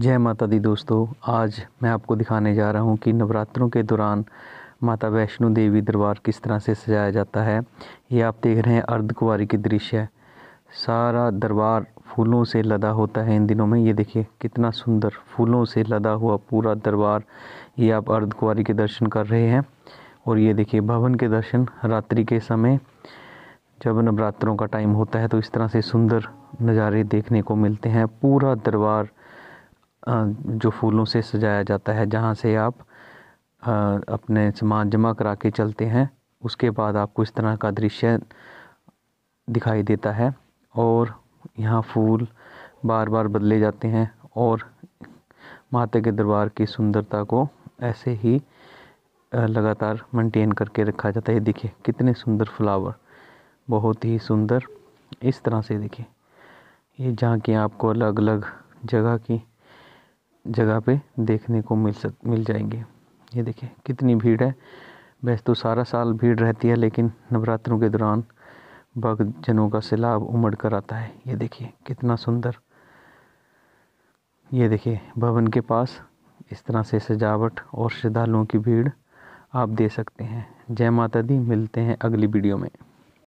जय माता दी दोस्तों आज मैं आपको दिखाने जा रहा हूँ कि नवरात्रों के दौरान माता वैष्णो देवी दरबार किस तरह से सजाया जाता है ये आप देख रहे हैं अर्धकुंवारी की दृश्य है सारा दरबार फूलों से लदा होता है इन दिनों में ये देखिए कितना सुंदर फूलों से लदा हुआ पूरा दरबार ये आप अर्धकुंवारी के दर्शन कर रहे हैं और ये देखिए भवन के दर्शन रात्रि के समय जब नवरात्रों का टाइम होता है तो इस तरह से सुंदर नज़ारे देखने को मिलते हैं पूरा दरबार जो फूलों से सजाया जाता है जहाँ से आप अपने सामान जमा करा के चलते हैं उसके बाद आपको इस तरह का दृश्य दिखाई देता है और यहाँ फूल बार बार बदले जाते हैं और माता के दरबार की सुंदरता को ऐसे ही लगातार मेंटेन करके रखा जाता है देखिए कितने सुंदर फ्लावर बहुत ही सुंदर इस तरह से देखिए ये जहाँ की आपको अलग अलग जगह की जगह पे देखने को मिल सक मिल जाएंगे ये देखिए कितनी भीड़ है वैसे तो सारा साल भीड़ रहती है लेकिन नवरात्रों के दौरान जनों का सैलाब उमड़ कर आता है ये देखिए कितना सुंदर ये देखिए भवन के पास इस तरह से सजावट और श्रद्धालुओं की भीड़ आप दे सकते हैं जय माता दी मिलते हैं अगली वीडियो में